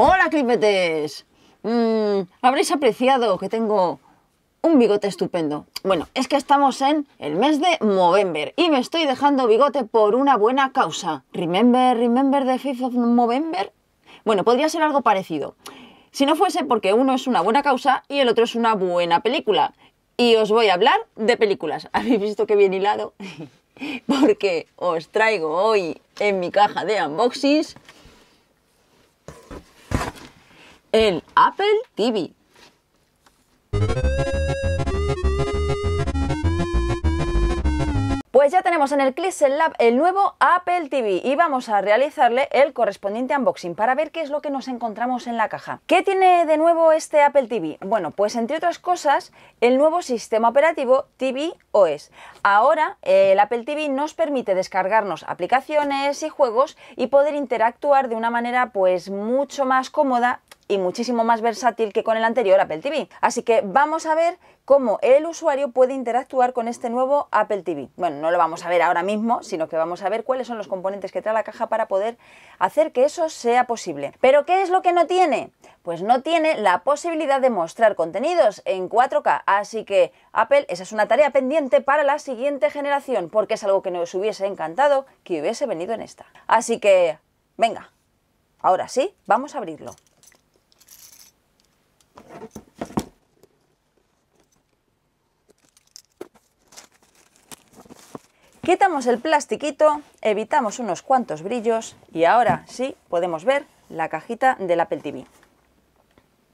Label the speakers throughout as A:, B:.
A: Hola, clipetes. Mm, habréis apreciado que tengo un bigote estupendo. Bueno, es que estamos en el mes de Movember y me estoy dejando bigote por una buena causa. Remember, remember the 5 of Movember. Bueno, podría ser algo parecido. Si no fuese porque uno es una buena causa y el otro es una buena película. Y os voy a hablar de películas. ¿Habéis visto qué bien hilado? porque os traigo hoy en mi caja de unboxings el Apple TV. Pues ya tenemos en el Clixel Lab el nuevo Apple TV y vamos a realizarle el correspondiente unboxing para ver qué es lo que nos encontramos en la caja. ¿Qué tiene de nuevo este Apple TV? Bueno, pues entre otras cosas, el nuevo sistema operativo TV OS. Ahora el Apple TV nos permite descargarnos aplicaciones y juegos y poder interactuar de una manera pues mucho más cómoda y muchísimo más versátil que con el anterior Apple TV. Así que vamos a ver cómo el usuario puede interactuar con este nuevo Apple TV. Bueno, no lo vamos a ver ahora mismo, sino que vamos a ver cuáles son los componentes que trae la caja para poder hacer que eso sea posible. ¿Pero qué es lo que no tiene? Pues no tiene la posibilidad de mostrar contenidos en 4K, así que Apple, esa es una tarea pendiente para la siguiente generación, porque es algo que nos hubiese encantado que hubiese venido en esta. Así que, venga, ahora sí, vamos a abrirlo. Quitamos el plastiquito, evitamos unos cuantos brillos y ahora sí podemos ver la cajita del Apple TV.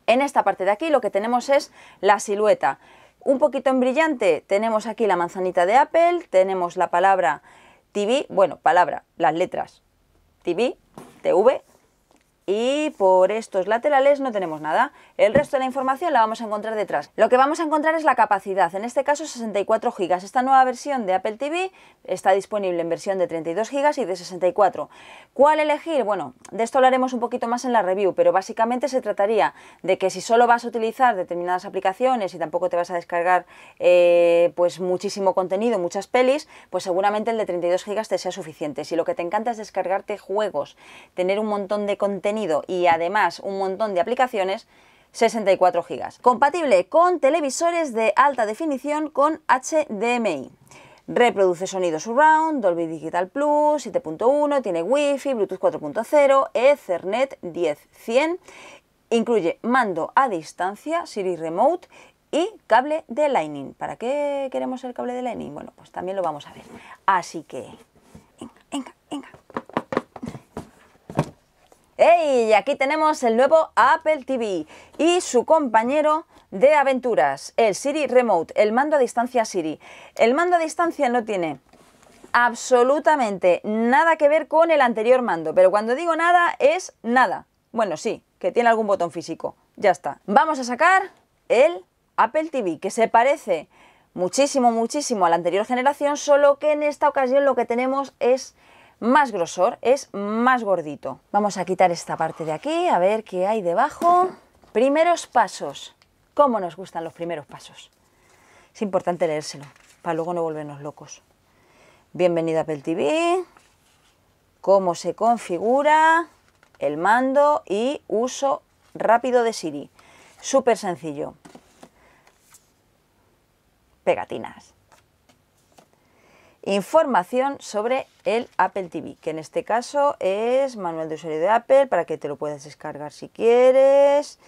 A: En esta parte de aquí lo que tenemos es la silueta. Un poquito en brillante tenemos aquí la manzanita de Apple, tenemos la palabra TV, bueno, palabra, las letras TV, TV, y por estos laterales no tenemos nada. El resto de la información la vamos a encontrar detrás. Lo que vamos a encontrar es la capacidad, en este caso 64 GB. Esta nueva versión de Apple TV está disponible en versión de 32 GB y de 64. ¿Cuál elegir? Bueno, de esto hablaremos un poquito más en la review, pero básicamente se trataría de que si solo vas a utilizar determinadas aplicaciones y tampoco te vas a descargar eh, pues muchísimo contenido, muchas pelis, pues seguramente el de 32 GB te sea suficiente. Si lo que te encanta es descargarte juegos, tener un montón de contenido, y además un montón de aplicaciones, 64 gigas Compatible con televisores de alta definición con HDMI. Reproduce sonido surround, Dolby Digital Plus, 7.1, tiene wifi Bluetooth 4.0, Ethernet 100 incluye mando a distancia, Siri Remote y cable de Lightning. ¿Para qué queremos el cable de Lightning? Bueno, pues también lo vamos a ver. Así que, y Aquí tenemos el nuevo Apple TV y su compañero de aventuras, el Siri Remote, el mando a distancia Siri. El mando a distancia no tiene absolutamente nada que ver con el anterior mando, pero cuando digo nada es nada. Bueno, sí, que tiene algún botón físico. Ya está. Vamos a sacar el Apple TV, que se parece muchísimo, muchísimo a la anterior generación, solo que en esta ocasión lo que tenemos es más grosor, es más gordito. Vamos a quitar esta parte de aquí, a ver qué hay debajo. Primeros pasos. ¿Cómo nos gustan los primeros pasos? Es importante leérselo, para luego no volvernos locos. Bienvenido a Apple TV. Cómo se configura el mando y uso rápido de Siri. Súper sencillo. Pegatinas información sobre el Apple TV, que en este caso es manual de usuario de Apple para que te lo puedas descargar si quieres.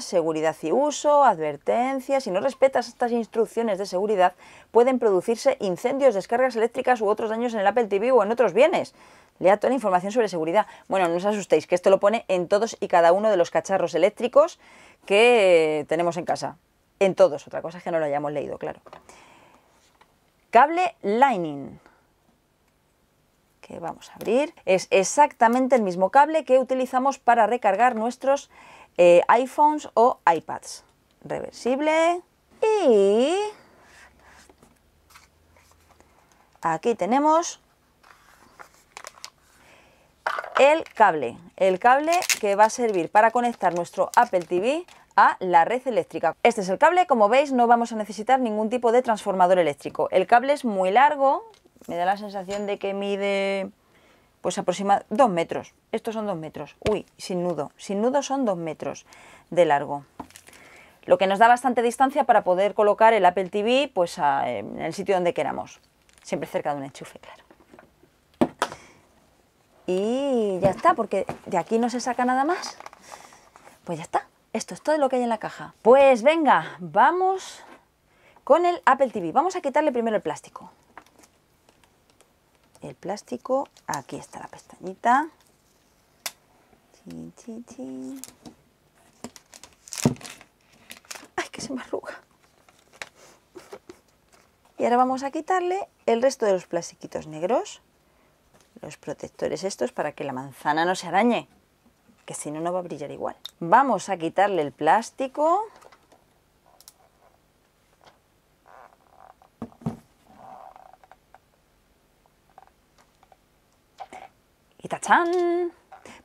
A: seguridad y uso, advertencias. Si no respetas estas instrucciones de seguridad, pueden producirse incendios, descargas eléctricas u otros daños en el Apple TV o en otros bienes. Lea toda la información sobre seguridad. Bueno, no os asustéis, que esto lo pone en todos y cada uno de los cacharros eléctricos que tenemos en casa. En todos, otra cosa es que no lo hayamos leído, claro. Cable Lightning que vamos a abrir, es exactamente el mismo cable que utilizamos para recargar nuestros eh, iPhones o iPads. Reversible y aquí tenemos el cable, el cable que va a servir para conectar nuestro Apple TV a la red eléctrica. Este es el cable, como veis no vamos a necesitar ningún tipo de transformador eléctrico. El cable es muy largo, me da la sensación de que mide pues aproximadamente dos metros. Estos son dos metros. Uy, sin nudo. Sin nudo son dos metros de largo. Lo que nos da bastante distancia para poder colocar el Apple TV pues, en el sitio donde queramos. Siempre cerca de un enchufe, claro. Y ya está, porque de aquí no se saca nada más. Pues ya está. Esto es todo lo que hay en la caja. Pues venga, vamos con el Apple TV. Vamos a quitarle primero el plástico. El plástico, aquí está la pestañita. ¡Ay, que se me arruga! Y ahora vamos a quitarle el resto de los plastiquitos negros, los protectores estos para que la manzana no se arañe que si no, no va a brillar igual. Vamos a quitarle el plástico. Y tachán.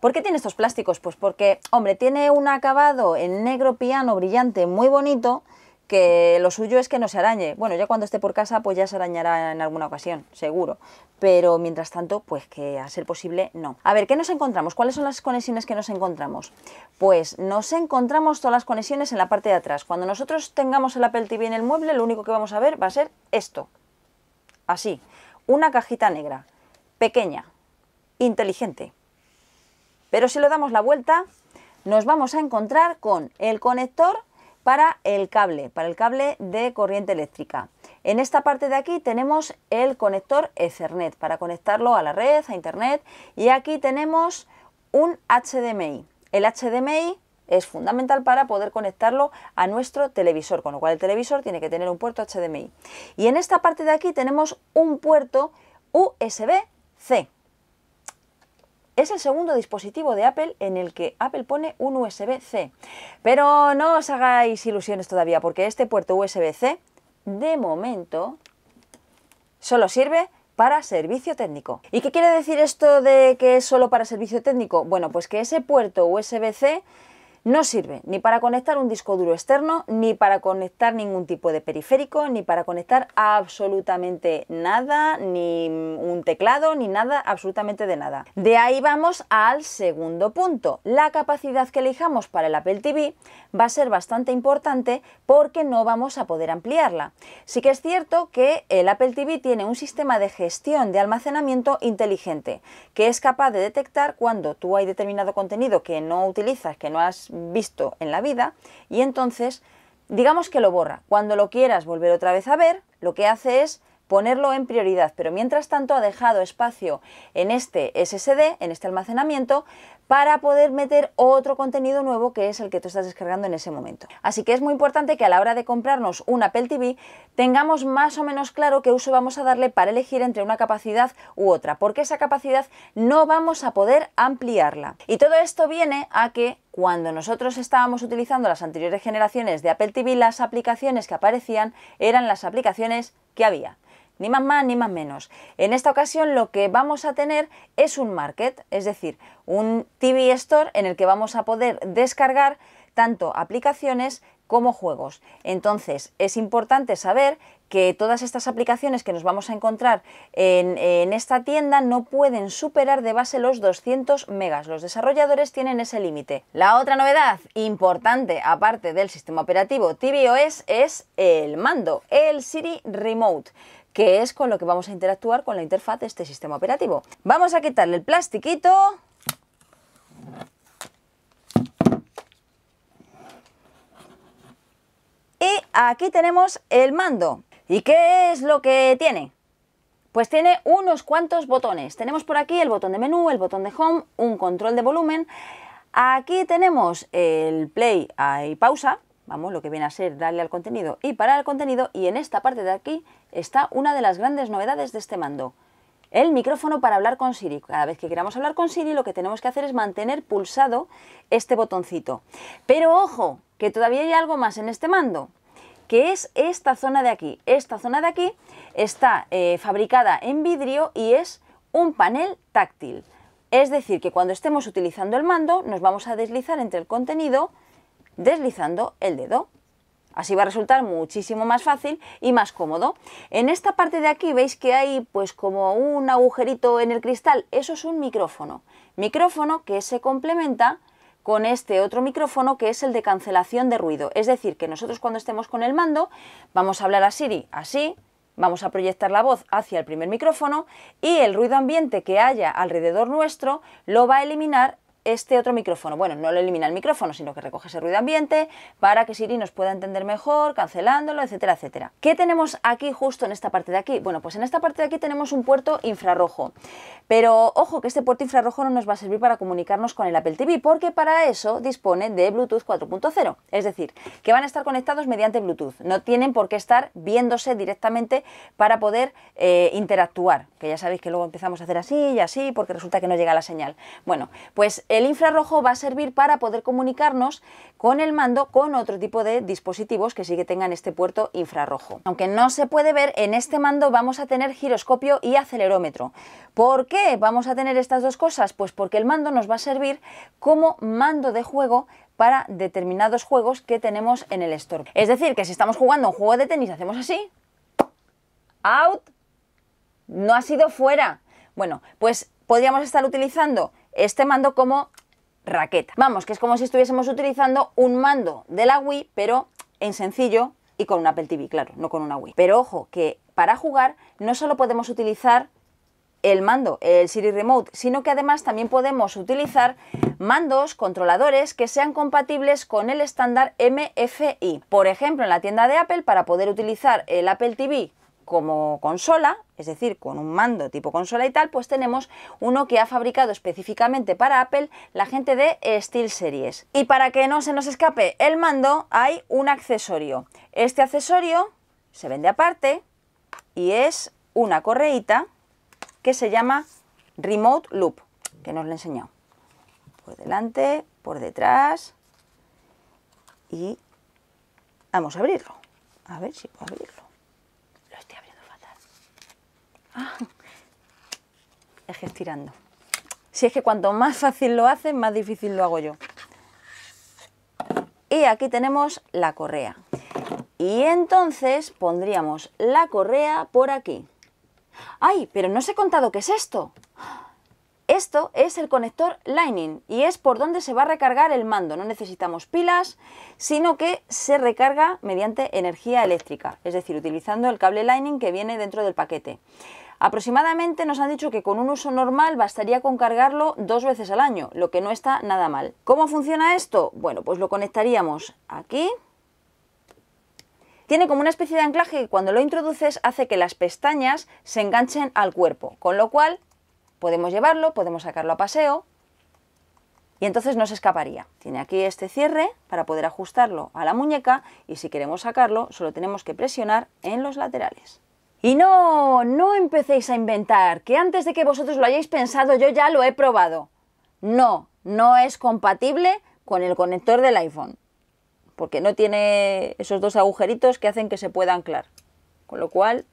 A: ¿Por qué tiene estos plásticos? Pues porque, hombre, tiene un acabado en negro piano brillante muy bonito, que lo suyo es que no se arañe. Bueno, ya cuando esté por casa, pues ya se arañará en alguna ocasión, seguro. Pero mientras tanto, pues que a ser posible, no. A ver, ¿qué nos encontramos? ¿Cuáles son las conexiones que nos encontramos? Pues nos encontramos todas las conexiones en la parte de atrás. Cuando nosotros tengamos el Apple TV en el mueble, lo único que vamos a ver va a ser esto. Así. Una cajita negra. Pequeña. Inteligente. Pero si lo damos la vuelta, nos vamos a encontrar con el conector para el cable, para el cable de corriente eléctrica. En esta parte de aquí tenemos el conector Ethernet para conectarlo a la red, a internet y aquí tenemos un HDMI. El HDMI es fundamental para poder conectarlo a nuestro televisor, con lo cual el televisor tiene que tener un puerto HDMI. Y en esta parte de aquí tenemos un puerto USB-C. Es el segundo dispositivo de Apple en el que Apple pone un USB-C. Pero no os hagáis ilusiones todavía, porque este puerto USB-C, de momento, solo sirve para servicio técnico. ¿Y qué quiere decir esto de que es solo para servicio técnico? Bueno, pues que ese puerto USB-C no sirve ni para conectar un disco duro externo, ni para conectar ningún tipo de periférico, ni para conectar absolutamente nada, ni un teclado, ni nada, absolutamente de nada. De ahí vamos al segundo punto. La capacidad que elijamos para el Apple TV va a ser bastante importante porque no vamos a poder ampliarla. Sí que es cierto que el Apple TV tiene un sistema de gestión de almacenamiento inteligente que es capaz de detectar cuando tú hay determinado contenido que no utilizas, que no has visto en la vida y entonces digamos que lo borra. Cuando lo quieras volver otra vez a ver, lo que hace es ponerlo en prioridad, pero mientras tanto ha dejado espacio en este SSD, en este almacenamiento, para poder meter otro contenido nuevo que es el que tú estás descargando en ese momento. Así que es muy importante que a la hora de comprarnos un Apple TV tengamos más o menos claro qué uso vamos a darle para elegir entre una capacidad u otra, porque esa capacidad no vamos a poder ampliarla. Y todo esto viene a que cuando nosotros estábamos utilizando las anteriores generaciones de Apple TV, las aplicaciones que aparecían eran las aplicaciones que había. Ni más más ni más menos. En esta ocasión lo que vamos a tener es un market, es decir, un TV Store en el que vamos a poder descargar tanto aplicaciones como juegos. Entonces es importante saber que todas estas aplicaciones que nos vamos a encontrar en, esta tienda no pueden superar de base los 200 megas. Los desarrolladores tienen ese límite. La otra novedad importante, aparte del sistema operativo tvOS, es el mando, el Siri Remote que es con lo que vamos a interactuar con la interfaz de este sistema operativo. Vamos a quitarle el plastiquito Y aquí tenemos el mando, ¿Y qué es lo que tiene? Pues tiene unos cuantos botones. Tenemos por aquí el botón de menú, el botón de home, un control de volumen. Aquí tenemos el play y pausa, vamos, lo que viene a ser darle al contenido y parar el contenido. Y en esta parte de aquí está una de las grandes novedades de este mando. El micrófono para hablar con Siri. Cada vez que queramos hablar con Siri lo que tenemos que hacer es mantener pulsado este botoncito. Pero ojo, que todavía hay algo más en este mando que es esta zona de aquí. Esta zona de aquí está eh, fabricada en vidrio y es un panel táctil. Es decir, que cuando estemos utilizando el mando nos vamos a deslizar entre el contenido deslizando el dedo. Así va a resultar muchísimo más fácil y más cómodo. En esta parte de aquí veis que hay pues como un agujerito en el cristal, eso es un micrófono. Micrófono que se complementa con este otro micrófono que es el de cancelación de ruido. Es decir, que nosotros cuando estemos con el mando vamos a hablar a Siri así, vamos a proyectar la voz hacia el primer micrófono y el ruido ambiente que haya alrededor nuestro lo va a eliminar este otro micrófono. Bueno, no lo elimina el micrófono, sino que recoge ese ruido ambiente para que Siri nos pueda entender mejor, cancelándolo, etcétera, etcétera. ¿Qué tenemos aquí justo en esta parte de aquí? Bueno, pues en esta parte de aquí tenemos un puerto infrarrojo. Pero ojo que este puerto infrarrojo no nos va a servir para comunicarnos con el Apple TV, porque para eso dispone de Bluetooth 4.0. Es decir, que van a estar conectados mediante Bluetooth. No tienen por qué estar viéndose directamente para poder eh, interactuar. Que ya sabéis que luego empezamos a hacer así y así porque resulta que no llega la señal. Bueno, pues el infrarrojo va a servir para poder comunicarnos con el mando con otro tipo de dispositivos que sí que tengan este puerto infrarrojo. Aunque no se puede ver, en este mando vamos a tener giroscopio y acelerómetro. ¿Por qué vamos a tener estas dos cosas? Pues porque el mando nos va a servir como mando de juego para determinados juegos que tenemos en el store. Es decir, que si estamos jugando un juego de tenis, hacemos así. Out. No ha sido fuera. Bueno, pues podríamos estar utilizando este mando como raqueta. Vamos, que es como si estuviésemos utilizando un mando de la Wii, pero en sencillo y con un Apple TV, claro, no con una Wii. Pero ojo, que para jugar no solo podemos utilizar el mando, el Siri Remote, sino que además también podemos utilizar mandos, controladores que sean compatibles con el estándar MFI. Por ejemplo, en la tienda de Apple, para poder utilizar el Apple TV como consola, es decir, con un mando tipo consola y tal, pues tenemos uno que ha fabricado específicamente para Apple la gente de Steel Series. Y para que no se nos escape el mando, hay un accesorio. Este accesorio se vende aparte y es una correíta que se llama Remote Loop, que nos lo he enseñado. Por delante, por detrás y vamos a abrirlo. A ver si puedo abrirlo. Ah, es que estirando. Si es que cuanto más fácil lo haces, más difícil lo hago yo. Y aquí tenemos la correa. Y entonces pondríamos la correa por aquí. ¡Ay! Pero no os he contado qué es esto. Esto es el conector Lightning y es por donde se va a recargar el mando. No necesitamos pilas, sino que se recarga mediante energía eléctrica, es decir, utilizando el cable Lightning que viene dentro del paquete. Aproximadamente nos han dicho que con un uso normal bastaría con cargarlo dos veces al año, lo que no está nada mal. ¿Cómo funciona esto? Bueno, pues lo conectaríamos aquí. Tiene como una especie de anclaje que cuando lo introduces hace que las pestañas se enganchen al cuerpo, con lo cual podemos llevarlo, podemos sacarlo a paseo y entonces no se escaparía. Tiene aquí este cierre para poder ajustarlo a la muñeca y si queremos sacarlo solo tenemos que presionar en los laterales. Y no, no empecéis a inventar, que antes de que vosotros lo hayáis pensado yo ya lo he probado. No, no es compatible con el conector del iPhone, porque no tiene esos dos agujeritos que hacen que se pueda anclar. Con lo cual,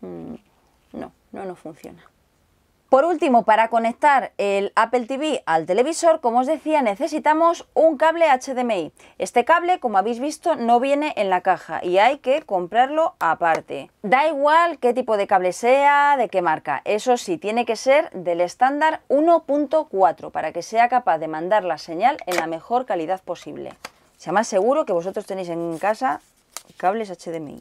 A: mm, no, no, no funciona. Por último, para conectar el Apple TV al televisor, como os decía, necesitamos un cable HDMI. Este cable, como habéis visto, no viene en la caja y hay que comprarlo aparte. Da igual qué tipo de cable sea, de qué marca. Eso sí, tiene que ser del estándar 1.4 para que sea capaz de mandar la señal en la mejor calidad posible. Sea más seguro que vosotros tenéis en casa cables HDMI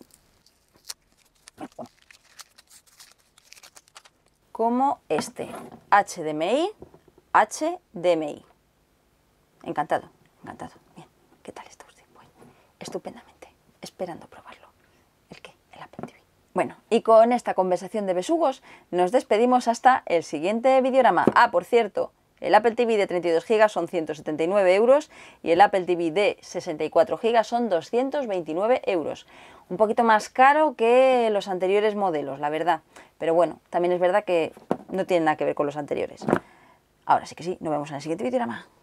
A: como este. HDMI, HDMI. Encantado, encantado. Bien, ¿qué tal está usted? estupendamente, esperando probarlo. ¿El qué? El Apple TV. Bueno, y con esta conversación de besugos nos despedimos hasta el siguiente videorama. Ah, por cierto, el Apple TV de 32 GB son 179 euros y el Apple TV de 64 GB son 229 euros. Un poquito más caro que los anteriores modelos, la verdad. Pero bueno, también es verdad que no tiene nada que ver con los anteriores. Ahora sí que sí, nos vemos en el siguiente vídeo, nada más.